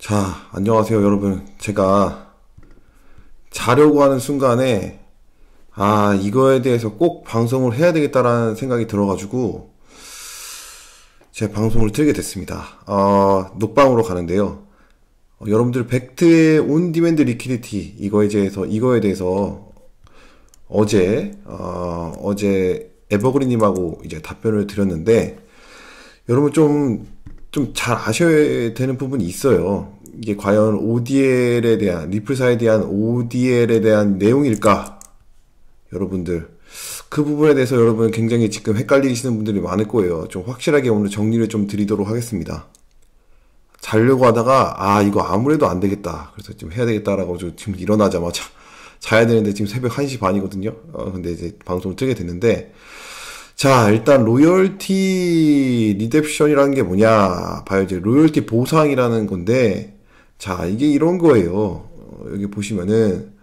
자, 안녕하세요, 여러분. 제가 자려고 하는 순간에, 아, 이거에 대해서 꼭 방송을 해야 되겠다라는 생각이 들어가지고, 제 방송을 틀게 됐습니다. 어, 녹방으로 가는데요. 어, 여러분들, 백트의온 디맨드 리퀴디티, 이거에 대해서, 이거에 대해서 어제, 어, 어제 에버그린님하고 이제 답변을 드렸는데, 여러분 좀 좀잘 아셔야 되는 부분이 있어요. 이게 과연 ODL에 대한, 리플사에 대한 ODL에 대한 내용일까? 여러분들. 그 부분에 대해서 여러분 굉장히 지금 헷갈리시는 분들이 많을 거예요. 좀 확실하게 오늘 정리를 좀 드리도록 하겠습니다. 자려고 하다가, 아, 이거 아무래도 안 되겠다. 그래서 좀 해야 되겠다라고 지금 일어나자마자 자야 되는데 지금 새벽 1시 반이거든요. 어, 근데 이제 방송을 뜨게 됐는데 자, 일단 로열티 리뎁션이라는 게 뭐냐 봐요. 이제 로열티 보상이라는 건데 자, 이게 이런 거예요. 어, 여기 보시면은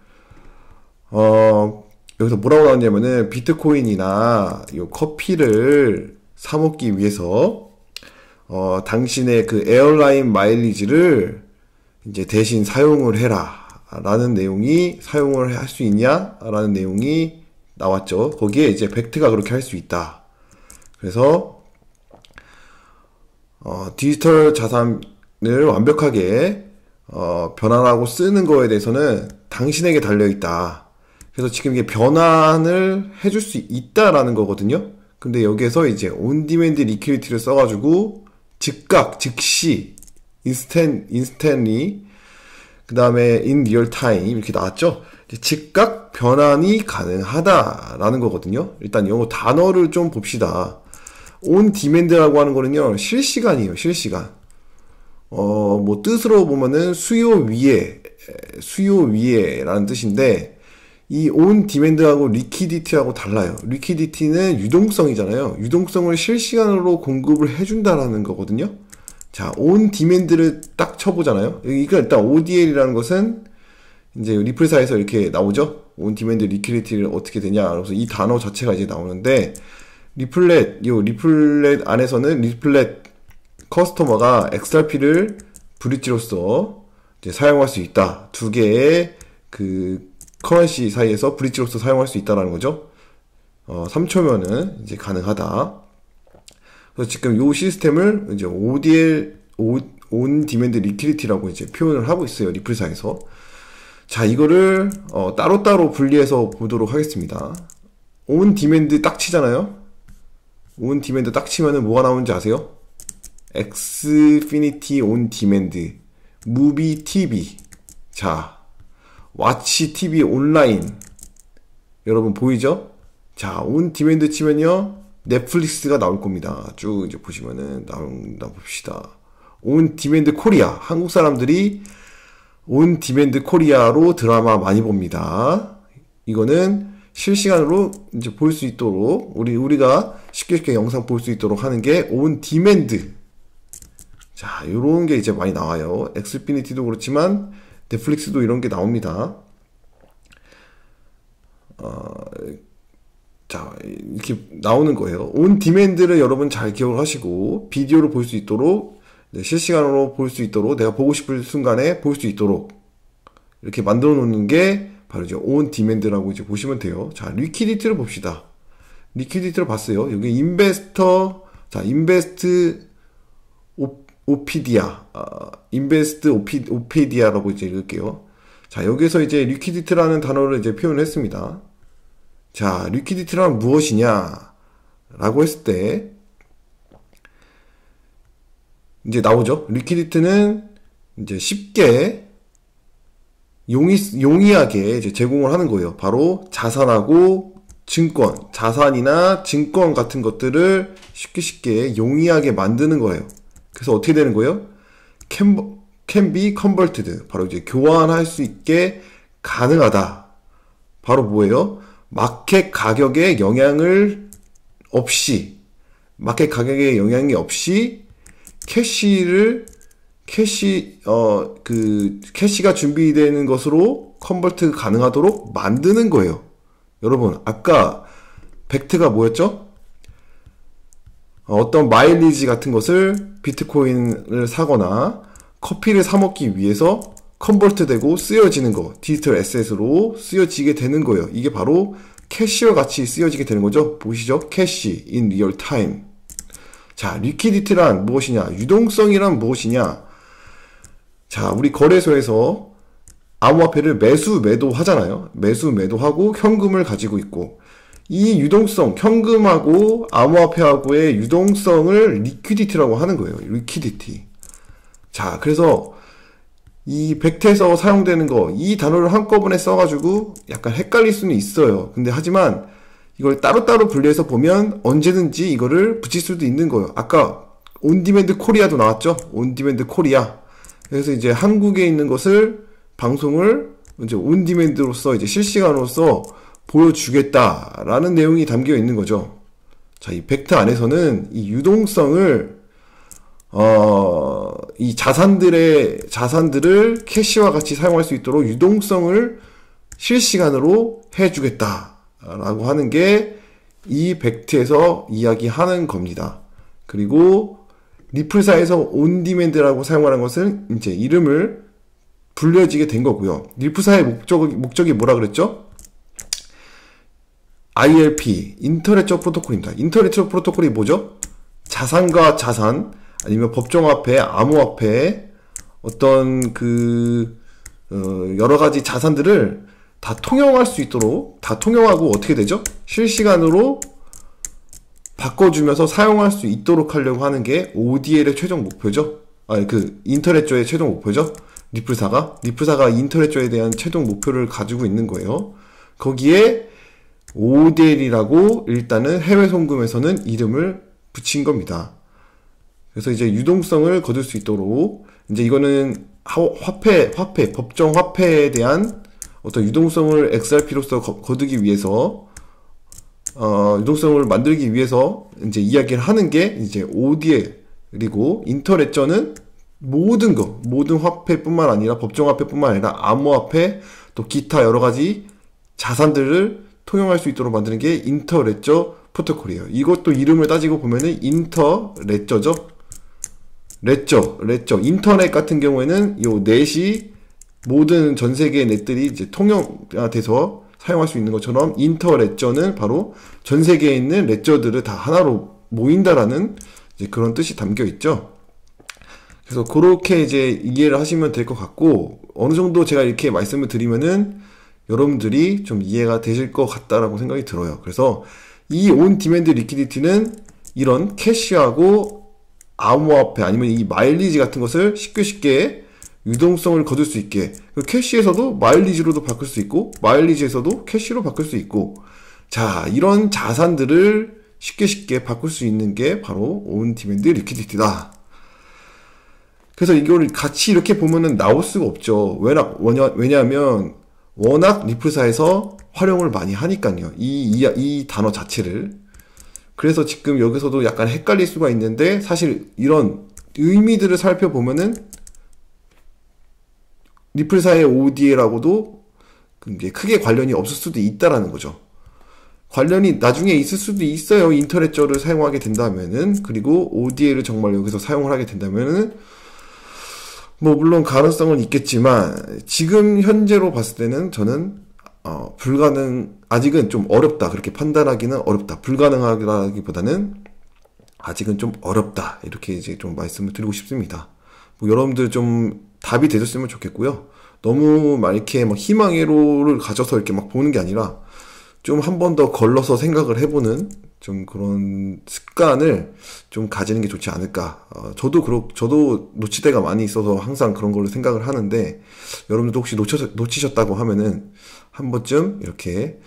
어 여기서 뭐라고 나왔냐면은 비트코인이나 요 커피를 사 먹기 위해서 어 당신의 그 에어라인 마일리지를 이제 대신 사용을 해라 라는 내용이 사용을 할 수 있냐 라는 내용이 나왔죠. 거기에 이제 벡트가 그렇게 할 수 있다. 그래서 어, 디지털 자산을 완벽하게 어, 변환하고 쓰는 거에 대해서는 당신에게 달려 있다. 그래서 지금 이게 변환을 해줄 수 있다라는 거거든요. 근데 여기에서 이제 온디맨드 리퀴리티를 써가지고 즉각, 즉시, 인스텐, 인스텐리, 그 다음에 인 리얼 타임 이렇게 나왔죠. 즉각 변환이 가능하다라는 거거든요. 일단 영어 단어를 좀 봅시다. 온 디맨드라고 하는 거는요. 실시간이에요. 실시간. 어, 뭐 뜻으로 보면은 수요 위에 수요 위에라는 뜻인데 이 온 디맨드하고 리퀴디티하고 달라요. 리퀴디티는 유동성이잖아요. 유동성을 실시간으로 공급을 해준다라는 거거든요. 자, 온 디맨드를 딱 쳐보잖아요. 그러니까 일단 ODL이라는 것은 이제 리플사에서 이렇게 나오죠. 온 디맨드 리퀴리티를 어떻게 되냐. 그래서 이 단어 자체가 이제 나오는데 리플렛 이 리플렛 안에서는 리플렛 커스터머가 XRP를 브릿지로서 사용할 수 있다. 두 개의 그 커런시 사이에서 브릿지로서 사용할 수 있다라는 거죠. 어, 3초면은 이제 가능하다. 그래서 지금 이 시스템을 이제 ODL 온 디맨드 리퀴리티라고 이제 표현을 하고 있어요. 리플사에서. 자, 이거를 어, 따로따로 분리해서 보도록 하겠습니다. 온 디맨드 딱 치잖아요. 온 디맨드 딱 치면은 뭐가 나오는지 아세요? 엑스피니티 온 디맨드 무비 TV 자 와치 TV 온라인 여러분 보이죠? 자온 디맨드 치면요 넷플릭스가 나올 겁니다 쭉 이제 보시면은 나온다 봅시다 온 디맨드 코리아 한국 사람들이 온 디맨드 코리아로 드라마 많이 봅니다. 이거는 실시간으로 이제 볼 수 있도록 우리 우리가 쉽게 쉽게 영상 볼 수 있도록 하는 게 온 디맨드. 자, 요런 게 이제 많이 나와요. 엑스피니티도 그렇지만 넷플릭스도 이런 게 나옵니다. 어, 자, 이렇게 나오는 거예요. 온 디맨드를 여러분 잘 기억을 하시고 비디오를 볼 수 있도록 네, 실시간으로 볼 수 있도록 내가 보고 싶을 순간에 볼 수 있도록 이렇게 만들어 놓는 게 바로 이제 온 디맨드라고 이제 보시면 돼요. 자, 리퀴디티를 봅시다. 리퀴디티를 봤어요. 여기 인베스터 자, 인베스트 오, 오피디아 아, 인베스트 오피, 오피디아라고 이제 읽을게요. 자, 여기서 이제 리퀴디티라는 단어를 이제 표현했습니다. 자, 리퀴디티란 무엇이냐? 라고 했을 때 이제 나오죠. 리퀴디트는 이제 쉽게 용이, 용이하게 이제 제공을 하는 거예요. 바로 자산하고 증권, 자산이나 증권 같은 것들을 쉽게 쉽게 용이하게 만드는 거예요. 그래서 어떻게 되는 거예요? 캔버, can be converted. 바로 이제 교환할 수 있게 가능하다. 바로 뭐예요? 마켓 가격에 영향을 없이, 마켓 가격에 영향이 없이 캐시를 캐시 어 그 캐시가 준비되는 것으로 컨버트 가능하도록 만드는 거예요. 여러분 아까 벡트가 뭐였죠? 어, 어떤 마일리지 같은 것을 비트코인을 사거나 커피를 사 먹기 위해서 컨버트 되고 쓰여지는 거 디지털 에셋으로 쓰여지게 되는 거예요. 이게 바로 캐시와 같이 쓰여지게 되는 거죠. 보시죠. 캐시 인 리얼 타임. 자, 리퀴디티란 무엇이냐? 유동성이란 무엇이냐? 자, 우리 거래소에서 암호화폐를 매수 매도하잖아요. 매수 매도하고 현금을 가지고 있고 이 유동성, 현금하고 암호화폐하고의 유동성을 리퀴디티라고 하는 거예요. 리퀴디티. 자, 그래서 이 백태에서 사용되는 거, 이 단어를 한꺼번에 써가지고 약간 헷갈릴 수는 있어요. 근데 하지만 이걸 따로따로 분리해서 보면 언제든지 이거를 붙일 수도 있는 거예요. 아까 온디맨드 코리아도 나왔죠? 온디맨드 코리아. 그래서 이제 한국에 있는 것을 방송을 이제 온디맨드로서 이제 실시간으로서 보여주겠다라는 내용이 담겨 있는 거죠. 자, 이 벡터 안에서는 이 유동성을 어, 이 자산들의 자산들을 캐시와 같이 사용할 수 있도록 유동성을 실시간으로 해주겠다. 라고 하는 게이 벡트에서 이야기하는 겁니다. 그리고 리플사에서 온디맨드라고 사용하는 것은 이제 이름을 불려지게 된 거고요. 리플사의 목적, 목적이 뭐라 그랬죠? ILP, 인터넷적 프로토콜입니다. 인터넷적 프로토콜이 뭐죠? 자산과 자산, 아니면 법정화폐, 암호화폐, 어떤 그, 어, 여러 가지 자산들을 다 통용할 수 있도록 다 통용하고 어떻게 되죠? 실시간으로 바꿔주면서 사용할 수 있도록 하려고 하는 게 ODL의 최종 목표죠. 아니 그 인터넷조의 최종 목표죠. 리플사가 리플사가 인터넷조에 대한 최종 목표를 가지고 있는 거예요. 거기에 ODL이라고 일단은 해외 송금에서는 이름을 붙인 겁니다. 그래서 이제 유동성을 거둘 수 있도록 이제 이거는 화폐 화폐 법정 화폐에 대한 어떤 유동성을 XRP로서 거, 두기 위해서 어, 유동성을 만들기 위해서 이제 이야기를 하는 게 이제 ODL 그리고 인터넷저는 모든 거, 모든 화폐뿐만 아니라 법정화폐뿐만 아니라 암호화폐 또 기타 여러 가지 자산들을 통용할 수 있도록 만드는 게 인터레저 프로토콜이에요. 이것도 이름을 따지고 보면은 인터레저죠. 레저, 레저. 인터넷 같은 경우에는 요 넷이 모든 전 세계 의 넷들이 이제 통역돼서 사용할 수 있는 것처럼 인터 레저는 바로 전 세계에 있는 레저들을 다 하나로 모인다라는 그런 뜻이 담겨 있죠. 그래서 그렇게 이제 이해를 하시면 될 것 같고 어느 정도 제가 이렇게 말씀을 드리면은 여러분들이 좀 이해가 되실 것 같다라고 생각이 들어요. 그래서 이 온 디맨드 리퀴디티는 이런 캐시하고 암호화폐 아니면 이 마일리지 같은 것을 쉽게 쉽게 유동성을 거둘 수 있게 그 캐시에서도 마일리지로도 바꿀 수 있고 마일리지에서도 캐시로 바꿀 수 있고 자 이런 자산들을 쉽게 쉽게 바꿀 수 있는 게 바로 온 디맨드 리퀴디티다 그래서 이걸 같이 이렇게 보면은 나올 수가 없죠 왜냐, 왜냐하면 워낙 리플사에서 활용을 많이 하니까요 이, 이, 이 단어 자체를 그래서 지금 여기서도 약간 헷갈릴 수가 있는데 사실 이런 의미들을 살펴보면은 리플사의 ODA라고도 그 크게 관련이 없을 수도 있다라는 거죠. 관련이 나중에 있을 수도 있어요. 인터넷저를 사용하게 된다면은 그리고 ODA를 정말 여기서 사용을 하게 된다면은 뭐 물론 가능성은 있겠지만 지금 현재로 봤을 때는 저는 어 불가능 아직은 좀 어렵다 그렇게 판단하기는 어렵다 불가능하기보다는 아직은 좀 어렵다 이렇게 이제 좀 말씀을 드리고 싶습니다. 뭐 여러분들 좀 답이 되셨으면 좋겠고요. 너무 막 이렇게 막 희망회로를 가져서 이렇게 막 보는 게 아니라 좀 한 번 더 걸러서 생각을 해보는 좀 그런 습관을 좀 가지는 게 좋지 않을까. 어, 저도 그렇, 저도 놓칠 때가 많이 있어서 항상 그런 걸로 생각을 하는데 여러분들도 혹시 놓쳐, 놓치셨다고 하면은 한 번쯤 이렇게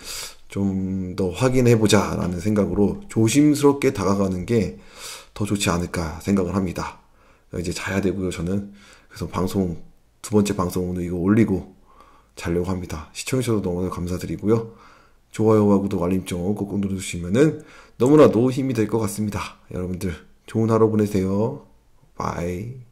좀 더 확인해 보자라는 생각으로 조심스럽게 다가가는 게 더 좋지 않을까 생각을 합니다. 이제 자야 되고요. 저는 그래서 방송 두 번째 방송 오늘 이거 올리고 자려고 합니다. 시청해주셔서 너무나 감사드리고요. 좋아요와 구독 알림 좀꼭 눌러주시면은 너무나도 힘이 될 것 같습니다. 여러분들 좋은 하루 보내세요. 바이.